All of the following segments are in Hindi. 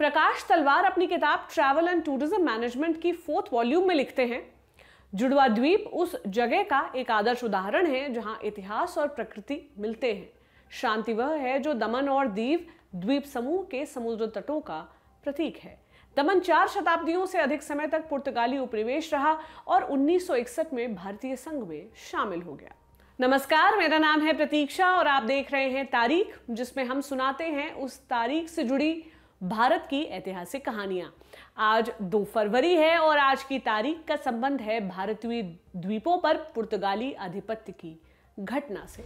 प्रकाश तलवार अपनी किताब ट्रैवल एंड टूरिज्म मैनेजमेंट की फोर्थ वॉल्यूम में लिखते हैं जुड़वा द्वीप उस जगह का एक आदर्श उदाहरण है जहां इतिहास और प्रकृति मिलते हैं शांति वह है जो दमन और दीव द्वीप समूह के समुद्र तटों का प्रतीक है दमन चार शताब्दियों से अधिक समय तक पुर्तगाली उपनिवेश रहा और 1961 में भारतीय संघ में शामिल हो गया नमस्कार मेरा नाम है प्रतीक्षा और आप देख रहे हैं तारीख जिसमें हम सुनाते हैं उस तारीख से जुड़ी भारत की ऐतिहासिक कहानियां आज 2 फरवरी है और आज की तारीख का संबंध है भारतीय द्वीपों पर पुर्तगाली आधिपत्य की घटना से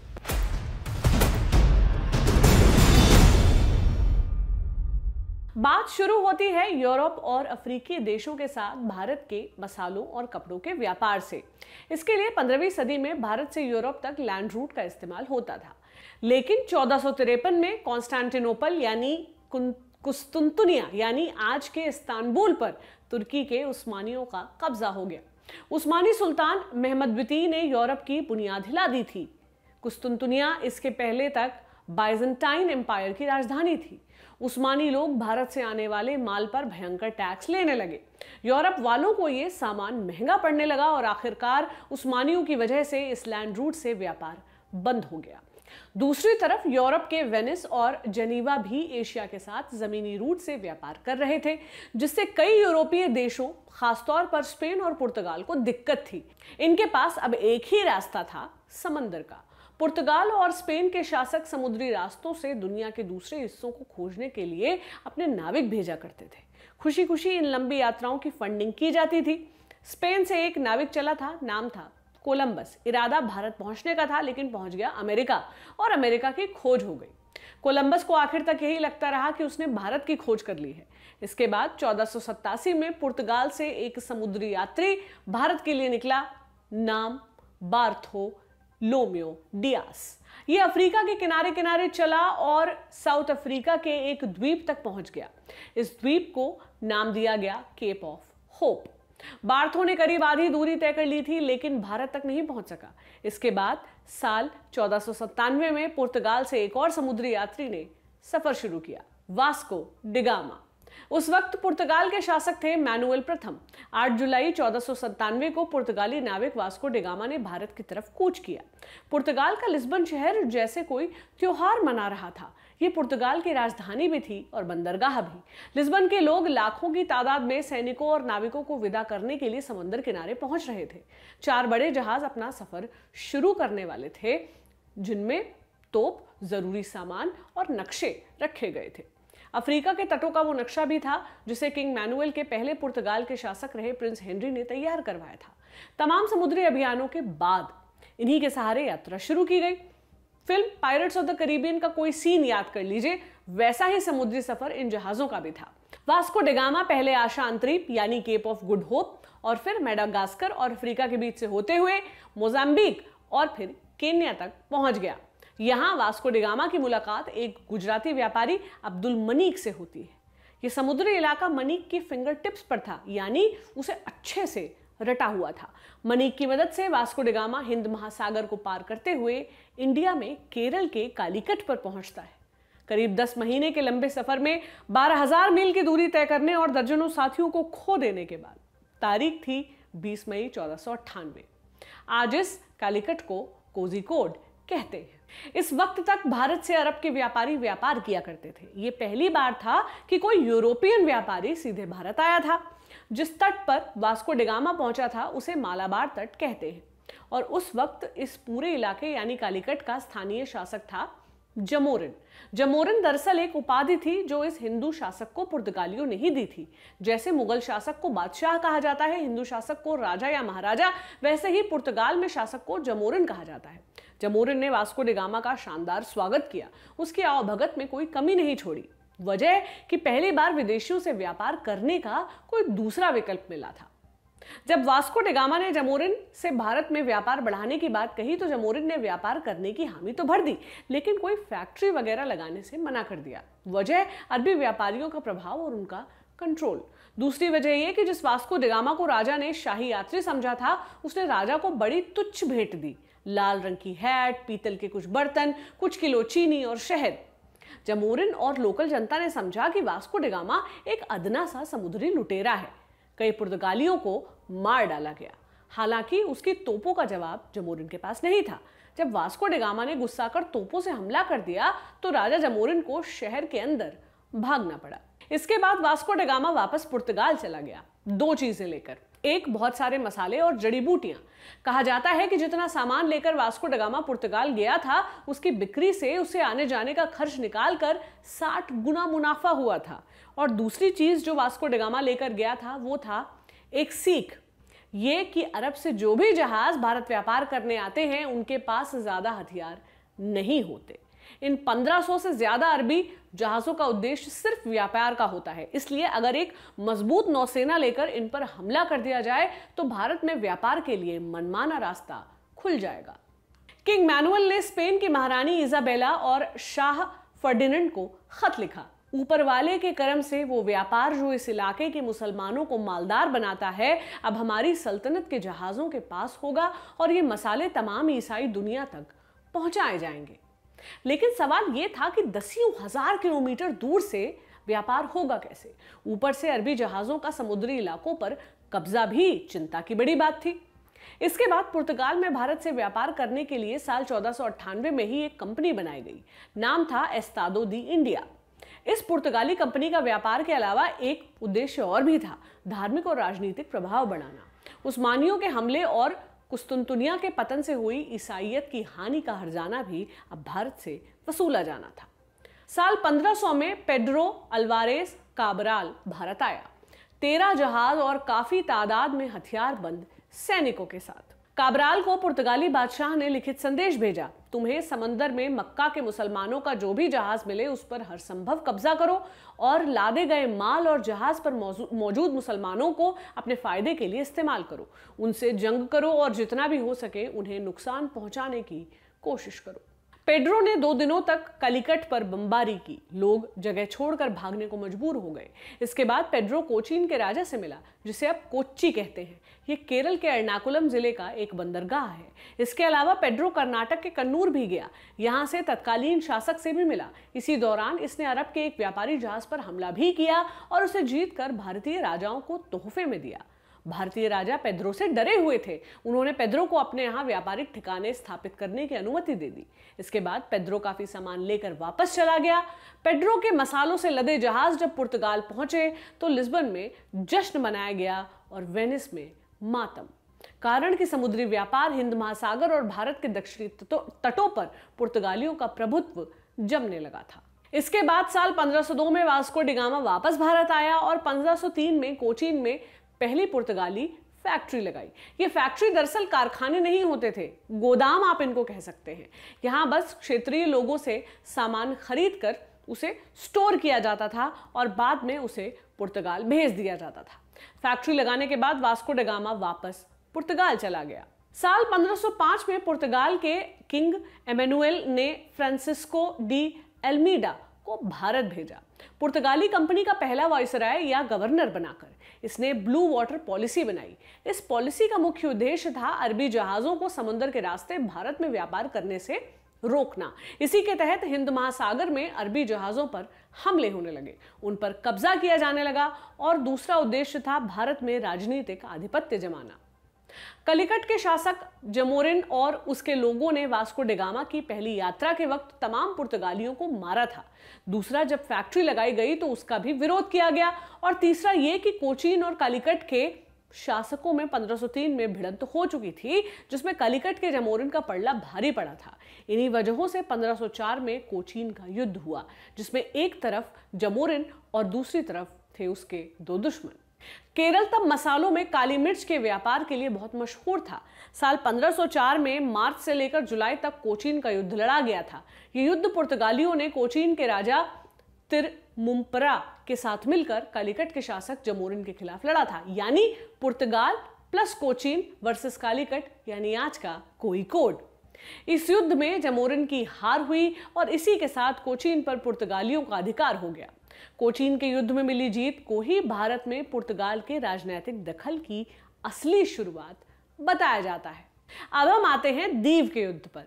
बात शुरू होती है यूरोप और अफ्रीकी देशों के साथ भारत के मसालों और कपड़ों के व्यापार से इसके लिए 15वीं सदी में भारत से यूरोप तक लैंड रूट का इस्तेमाल होता था लेकिन चौदह में कॉन्स्टेंटिनोपल यानी कुस्तुनतुनिया यानी आज के इस्तानबुल पर तुर्की के उस्मानियों का कब्जा हो गया उस्मानी सुल्तान मेहमद द्वितीय ने यूरोप की बुनियाद हिला दी थी कुस्तुनतुनिया इसके पहले तक बाइजेंटाइन एम्पायर की राजधानी थी उस्मानी लोग भारत से आने वाले माल पर भयंकर टैक्स लेने लगे यूरोप वालों को ये सामान महंगा पड़ने लगा और आखिरकार उस्मानियों की वजह से इस लैंड रूट से व्यापार बंद हो गया दूसरी तरफ यूरोप के वेनिस और जेनीवा भी एशिया के साथ ज़मीनी रूट से व्यापार कर रहे थे जिससे कई यूरोपीय देशों खासतौर पर स्पेन और पुर्तगाल को दिक्कत थी इनके पास अब एक ही रास्ता था समंदर का पुर्तगाल और स्पेन के शासक समुद्री रास्तों से दुनिया के दूसरे हिस्सों को खोजने के लिए अपने नाविक भेजा करते थे खुशी खुशी इन लंबी यात्राओं की फंडिंग की जाती थी स्पेन से एक नाविक चला था नाम था कोलंबस इरादा भारत पहुंचने का था लेकिन पहुंच गया अमेरिका और अमेरिका की खोज हो गई कोलंबस को आखिर तक यही लगता रहा कि उसने भारत की खोज कर ली है इसके बाद चौदह में पुर्तगाल से एक समुद्री यात्री भारत के लिए निकला नाम बार्थो लोमियो डियास ये अफ्रीका के किनारे किनारे चला और साउथ अफ्रीका के एक द्वीप तक पहुंच गया इस द्वीप को नाम दिया गया केप ऑफ होप बार्थो ने करीब आधी दूरी तय कर ली थी लेकिन भारत तक नहीं पहुंच सका इसके बाद साल चौदह में पुर्तगाल से एक और समुद्री यात्री ने सफर शुरू किया वास्को डिगामा उस वक्त पुर्तगाल के शासक थे मैनुअल प्रथम 8 जुलाई चौदह को पुर्तगाली नाविक वास्को डिगामा ने भारत की तरफ कूच किया पुर्तगाल का लिस्बन शहर जैसे कोई त्योहार मना रहा था ये पुर्तगाल की राजधानी भी थी और बंदरगाह भी लिस्बन के लोग लाखों की तादाद में सैनिकों और नाविकों को विदा करने के लिए समंदर किनारे पहुंच रहे थे चार बड़े जहाज अपना सफर शुरू करने वाले थे जिनमें तोप जरूरी सामान और नक्शे रखे गए थे अफ्रीका के तटों का वो नक्शा भी था जिसे किंग मैनुअल के पहले पुर्तगाल के शासक रहे प्रिंस हेनरी ने तैयार करवाया था तमाम समुद्री अभियानों के बाद इन्हीं के सहारे यात्रा शुरू की गई film pirates of the Caribbean का कोई सीन याद कर लीजिए वैसा ही समुद्री सफर इन जहाजों का भी था वास्को डेगामा पहले आशा अंतरीप यानी केप ऑफ गुड होप और फिर मेडागास्कर और अफ्रीका के बीच से होते हुए मोजाम्बिक और फिर केन्या तक पहुंच गया यहाँ वास्को डिगामा की मुलाकात एक गुजराती व्यापारी अब्दुल मनीक से होती है ये समुद्री इलाका मनीक की फिंगर टिप्स पर था यानी उसे अच्छे से रटा हुआ था मनीक की मदद से वास्को डिगामा हिंद महासागर को पार करते हुए इंडिया में केरल के कालीकट पर पहुंचता है करीब दस महीने के लंबे सफर में बारह हजार मील की दूरी तय करने और दर्जनों साथियों को खो देने के बाद तारीख थी 20 मई चौदह आज इस कालीकट को कोजिकोड कहते हैं इस वक्त तक भारत से अरब के व्यापारी व्यापार किया करते थे ये पहली बार था कि कोई यूरोपियन व्यापारी सीधे भारत आया था जिस तट पर वास्को डिगामा पहुंचा था उसे मालाबार तट कहते हैं और उस वक्त इस पूरे इलाके यानी कालीकट का स्थानीय शासक था जमोरिन जमोरिन दरअसल एक उपाधि थी जो इस हिंदू शासक को पुर्तगालियों ने ही दी थी जैसे मुगल शासक को बादशाह कहा जाता है हिंदू शासक को राजा या महाराजा वैसे ही पुर्तगाल में शासक को जमोरिन कहा जाता है जमोरिन ने वास्को डिगामा का शानदार स्वागत किया उसकी आवभगत में कोई कमी नहीं छोड़ी वजह कि पहली बार विदेशियों से व्यापार करने का कोई दूसरा विकल्प मिला था जब वास्को डिगामा ने जमोरिन से भारत में व्यापार बढ़ाने की बात कही तो जमोरिन ने व्यापार करने की हामी तो भर दी लेकिन कोई फैक्ट्री वगैरह लगाने से मना कर दिया वजह अरबी व्यापारियों का प्रभाव और उनका कंट्रोल दूसरी वजह यह कि जिस वास्को डिगामा को राजा ने शाही यात्री समझा था उसने राजा को बड़ी तुच्छ भेंट दी लाल रंग की हैट पीतल के कुछ बर्तन कुछ किलो चीनी और शहद जमोरिन और लोकल जनता ने समझा कि वास्को डिगामा एक अदना सा समुद्री लुटेरा है कई पुर्तगालियों को मार डाला गया हालांकि उसकी तोपों का जवाब जमोरिन के पास नहीं था जब वास्को डिगामा ने गुस्सा कर तोपों से हमला कर दिया तो राजा जमोरिन को शहर के अंदर भागना पड़ा इसके बाद वास्को डिगामा वापस पुर्तगाल चला गया दो चीजें लेकर एक बहुत सारे मसाले और जड़ी बूटियां कहा जाता है कि जितना सामान लेकर वास्को डगामा पुर्तगाल गया था उसकी बिक्री से उसे आने जाने का खर्च निकाल कर साठ गुना मुनाफा हुआ था और दूसरी चीज़ जो वास्को डगामा लेकर गया था वो था एक सीख ये कि अरब से जो भी जहाज़ भारत व्यापार करने आते हैं उनके पास ज़्यादा हथियार नहीं होते इन 1500 से ज़्यादा अरबी जहाज़ों का उद्देश्य सिर्फ व्यापार का होता है इसलिए अगर एक मजबूत नौसेना लेकर इन पर हमला कर दिया जाए तो भारत में व्यापार के लिए मनमाना रास्ता खुल जाएगा किंग मैनुअल ने स्पेन की महारानी इजाबेला और शाह फर्डिनेंड को खत लिखा ऊपर वाले के कर्म से वो व्यापार जो इस इलाके के मुसलमानों को मालदार बनाता है अब हमारी सल्तनत के जहाज़ों के पास होगा और ये मसाले तमाम ईसाई दुनिया तक पहुंचाए जाएंगे लेकिन सवाल ये था कि दसियों हजार किलोमीटर दूर से व्यापार होगा कैसे ऊपर से अरबी जहाज़ों का समुद्री इलाकों पर कब्जा भी चिंता की बड़ी बात थी इसके बाद पुर्तगाल में भारत से व्यापार करने के लिए साल चौदह में ही एक कंपनी बनाई गई नाम था एस्तादो दी इंडिया इस पुर्तगाली कंपनी का व्यापार के अलावा एक उद्देश्य और भी था धार्मिक और राजनीतिक प्रभाव बढ़ाना उस्मानियों के हमले और कुस्तुनतुनिया के पतन से हुई ईसाइयत की हानि का हर्जाना भी अब भारत से वसूला जाना था साल 1500 में पेड्रो अल्वारेस काबराल भारत आया तेरह जहाज और काफ़ी तादाद में हथियारबंद सैनिकों के साथ काबराल को पुर्तगाली बादशाह ने लिखित संदेश भेजा तुम्हें समंदर में मक्का के मुसलमानों का जो भी जहाज मिले उस पर हर संभव कब्जा करो और लादे गए माल और जहाज पर मौजूद मुसलमानों को अपने फायदे के लिए इस्तेमाल करो उनसे जंग करो और जितना भी हो सके उन्हें नुकसान पहुंचाने की कोशिश करो पेड्रो ने दो दिनों तक कलिकट पर बमबारी की लोग जगह छोड़कर भागने को मजबूर हो गए इसके बाद पेड्रो कोचीन के राजा से मिला जिसे अब कोच्ची कहते हैं ये केरल के एर्नाकुलम जिले का एक बंदरगाह है इसके अलावा पेड्रो कर्नाटक के कन्नूर भी गया यहाँ से तत्कालीन शासक से भी मिला इसी दौरान इसने अरब के एक व्यापारी जहाज पर हमला भी किया और उसे जीत कर भारतीय राजाओं को तोहफे में दिया भारतीय राजा पेद्रो से डरे हुए थे उन्होंने पेद्रो को अपने यहाँ व्यापारिक ठिकाने स्थापित करने की अनुमति दे दी इसके बाद पेद्रो काफ़ी सामान लेकर वापस चला गया पेड्रो के मसालों से लदे जहाज जब पुर्तगाल पहुंचे तो लिस्बन में जश्न मनाया गया और वेनिस में मातम कारण कि समुद्री व्यापार हिंद महासागर और भारत के दक्षिणी तटों पर पुर्तगालियों का प्रभुत्व जमने लगा था इसके बाद साल 1502 में वास्को डिगामा वापस भारत आया और 1503 में कोचीन में पहली पुर्तगाली फैक्ट्री लगाई ये फैक्ट्री दरअसल कारखाने नहीं होते थे गोदाम आप इनको कह सकते हैं यहाँ बस क्षेत्रीय लोगों से सामान खरीद कर उसे स्टोर किया जाता था और बाद में उसे पुर्तगाल भेज दिया जाता था फैक्ट्री लगाने के बाद वास्को डेगामा वापस पुर्तगाल चला गया साल 1505 में पुर्तगाल के किंग एमेनुएल ने फ्रांसिस्को डी एल्मीडा को भारत भेजा पुर्तगाली कंपनी का पहला वॉयसराय या गवर्नर बनाकर इसने ब्लू वाटर पॉलिसी बनाई इस पॉलिसी का मुख्य उद्देश्य था अरबी जहाज़ों को समुद्र के रास्ते भारत में व्यापार करने से रोकना इसी के तहत हिंद महासागर में अरबी जहाज़ों पर हमले होने लगे उन पर कब्जा किया जाने लगा और दूसरा उद्देश्य था भारत में राजनीतिक आधिपत्य जमाना कलिकट के शासक जमोरिन और उसके लोगों ने वास्को डिगामा की पहली यात्रा के वक्त तमाम पुर्तगालियों को मारा था दूसरा जब फैक्ट्री लगाई गई तो उसका भी विरोध किया गया और तीसरा ये कि कोचीन और कालीकट के शासकों में 1503 में भिड़ंत हो चुकी थी जिसमें कालीकट के जमोरिन का पड़ला भारी पड़ा था इन्हीं वजहों से 1504 में कोचीन का युद्ध हुआ जिसमें एक तरफ जमोरिन और दूसरी तरफ थे उसके दो दुश्मन केरल तब मसालों में काली मिर्च के व्यापार के लिए बहुत मशहूर था साल 1504 में मार्च से लेकर जुलाई तक कोचीन का युद्ध लड़ा गया था ये युद्ध पुर्तगालियों ने कोचीन के राजा तिर के साथ मिलकर कालीकट के शासक जमोरिन के खिलाफ लड़ा था यानी पुर्तगाल प्लस कोचीन वर्सेस कालीकट यानी आज का कोई कोड इस युद्ध में जमोरिन की हार हुई और इसी के साथ कोचीन पर पुर्तगालियों का अधिकार हो गया कोचीन के युद्ध में मिली जीत को ही भारत में पुर्तगाल के राजनैतिक दखल की असली शुरुआत बताया जाता है अब हम आते हैं दीव के युद्ध पर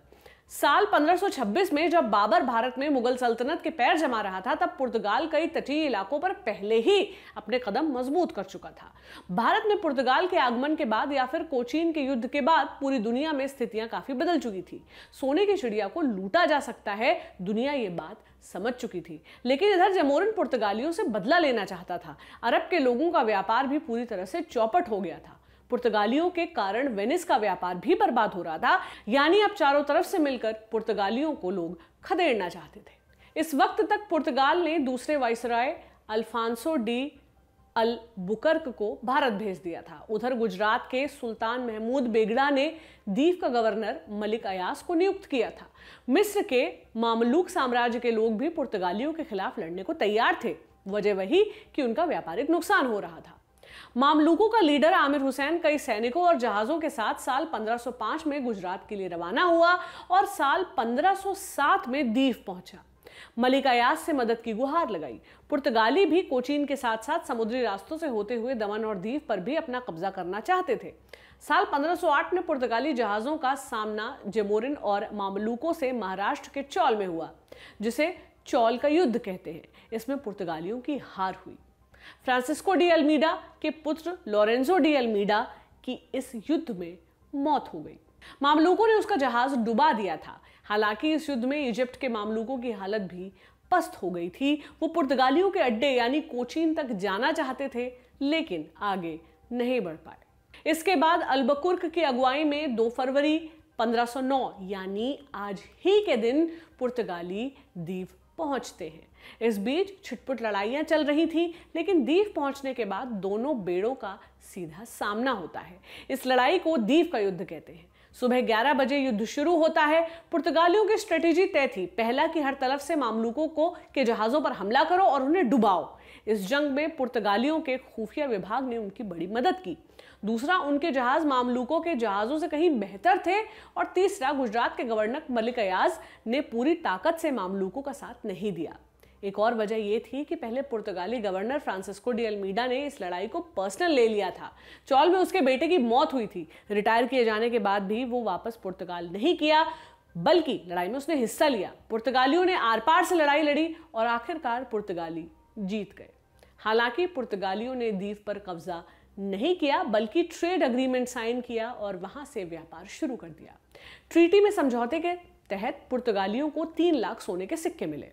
साल 1526 में जब बाबर भारत में मुगल सल्तनत के पैर जमा रहा था तब पुर्तगाल कई तटीय इलाकों पर पहले ही अपने कदम मजबूत कर चुका था भारत में पुर्तगाल के आगमन के बाद या फिर कोचीन के युद्ध के बाद पूरी दुनिया में स्थितियां काफी बदल चुकी थी सोने की चिड़िया को लूटा जा सकता है दुनिया ये बात समझ चुकी थी लेकिन इधर जमोरन पुर्तगालियों से बदला लेना चाहता था अरब के लोगों का व्यापार भी पूरी तरह से चौपट हो गया था पुर्तगालियों के कारण वेनिस का व्यापार भी बर्बाद हो रहा था यानी अब चारों तरफ से मिलकर पुर्तगालियों को लोग खदेड़ना चाहते थे इस वक्त तक पुर्तगाल ने दूसरे viceroy Alfonso de Albuquerque को भारत भेज दिया था उधर गुजरात के सुल्तान महमूद बेगड़ा ने दीप का गवर्नर मलिक अयास को नियुक्त किया था मिस्र के मामलूक साम्राज्य के लोग भी पुर्तगालियों के खिलाफ लड़ने को तैयार थे वजह वही कि उनका व्यापारिक नुकसान हो रहा था मामलूकों का लीडर आमिर हुसैन कई सैनिकों और जहाज़ों के साथ साल 1505 में गुजरात के लिए रवाना हुआ और साल 1507 में दीव पहुंचा मलिक अयास से मदद की गुहार लगाई पुर्तगाली भी कोचीन के साथ साथ समुद्री रास्तों से होते हुए दमन और दीव पर भी अपना कब्जा करना चाहते थे साल 1508 में पुर्तगाली जहाज़ों का सामना जेमोरिन और मामलूकों से महाराष्ट्र के चौल में हुआ जिसे चौल का युद्ध कहते हैं इसमें पुर्तगालियों की हार हुई फ्रांसिस्को डी अल्मीडा के पुत्र लॉरेंजो डी अल्मीडा की इस युद्ध में मौत हो गई मामलूकों ने उसका जहाज डुबा दिया था हालांकि इस युद्ध में इजिप्ट के मामलूकों की हालत भी पस्त हो गई थी वो पुर्तगालियों के अड्डे यानी कोचीन तक जाना चाहते थे लेकिन आगे नहीं बढ़ पाए इसके बाद अल्बकुर्क की अगुवाई में 2 फरवरी 1509 यानी आज ही के दिन पुर्तगाली द्वीप पहुंचते हैं इस बीच छिटपुट लड़ाइयाँ चल रही थी लेकिन दीव पहुंचने के बाद दोनों बेड़ों का सीधा सामना होता है इस लड़ाई को दीव का युद्ध कहते हैं सुबह 11 बजे युद्ध शुरू होता है पुर्तगालियों की स्ट्रेटेजी तय थी पहला कि हर तरफ से मामलूकों को के जहाज़ों पर हमला करो और उन्हें डुबाओ इस जंग में पुर्तगालियों के खुफिया विभाग ने उनकी बड़ी मदद की दूसरा उनके जहाज मामलूकों के जहाज़ों से कहीं बेहतर थे और तीसरा गुजरात के गवर्नर मलिक अयाज ने पूरी ताकत से मामलूकों का साथ नहीं दिया एक और वजह यह थी कि पहले पुर्तगाली गवर्नर फ्रांसिस्को डी अल्मीडा ने इस लड़ाई को पर्सनल ले लिया था चौल में उसके बेटे की मौत हुई थी रिटायर किए जाने के बाद भी वो वापस पुर्तगाल नहीं किया बल्कि लड़ाई में उसने हिस्सा लिया पुर्तगालियों ने आरपार से लड़ाई लड़ी और आखिरकार पुर्तगाली जीत गए हालांकि पुर्तगालियों ने द्वीप पर कब्जा नहीं किया बल्कि ट्रेड अग्रीमेंट साइन किया और वहां से व्यापार शुरू कर दिया ट्रीटी में समझौते के तहत पुर्तगालियों को तीन लाख सोने के सिक्के मिले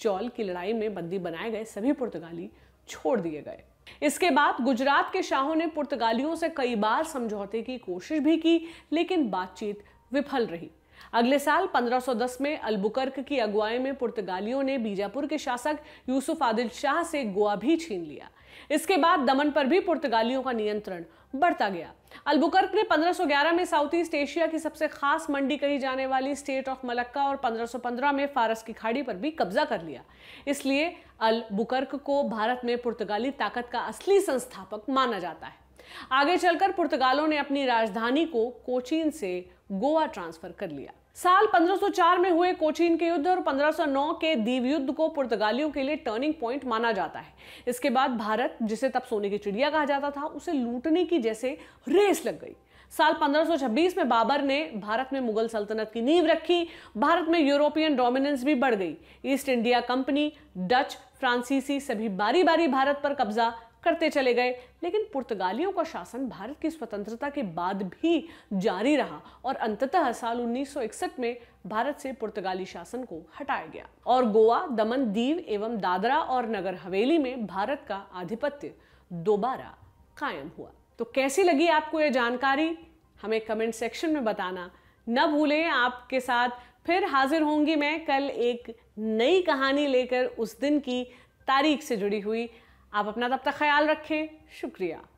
चौल की लड़ाई में बंदी बनाए गए सभी पुर्तगाली छोड़ दिए गए इसके बाद गुजरात के शाहों ने पुर्तगालियों से कई बार समझौते की कोशिश भी की लेकिन बातचीत विफल रही अगले साल 1510 में अलबुकर्क की अगुवाई में पुर्तगालियों ने बीजापुर के शासक यूसुफ आदिल शाह से गोवा भी छीन लिया इसके बाद दमन पर भी पुर्तगालियों का नियंत्रण बढ़ता गया अलबुकर्क ने 1511 में साउथ ईस्ट एशिया की सबसे खास मंडी कही जाने वाली स्टेट ऑफ मलक्का और 1515 में फारस की खाड़ी पर भी कब्जा कर लिया इसलिए अलबुकर्क को भारत में पुर्तगाली ताकत का असली संस्थापक माना जाता है आगे चलकर पुर्तगालों ने अपनी राजधानी को कोचीन से गोवा ट्रांसफर कर लिया साल 1504 में हुए कोचीन के युद्ध और 1509 के दीव युद्ध को पुर्तगालियों के लिए टर्निंग पॉइंट माना जाता है इसके बाद भारत जिसे तब सोने की चिड़िया कहा जाता था उसे लूटने की जैसे रेस लग गई साल 1526 में बाबर ने भारत में मुगल सल्तनत की नींव रखी भारत में यूरोपियन डोमिनेंस भी बढ़ गई ईस्ट इंडिया कंपनी डच फ्रांसीसी सभी बारी बारी भारत पर कब्जा करते चले गए लेकिन पुर्तगालियों का शासन भारत की स्वतंत्रता के बाद भी जारी रहा और अंततः साल 1961 में भारत से पुर्तगाली शासन को हटाया गया और गोवा दमन दीव एवं दादरा और नगर हवेली में भारत का आधिपत्य दोबारा कायम हुआ तो कैसी लगी आपको ये जानकारी हमें कमेंट सेक्शन में बताना न भूलें आपके साथ फिर हाजिर होंगी मैं कल एक नई कहानी लेकर उस दिन की तारीख से जुड़ी हुई आप अपना तब तक ख्याल रखें शुक्रिया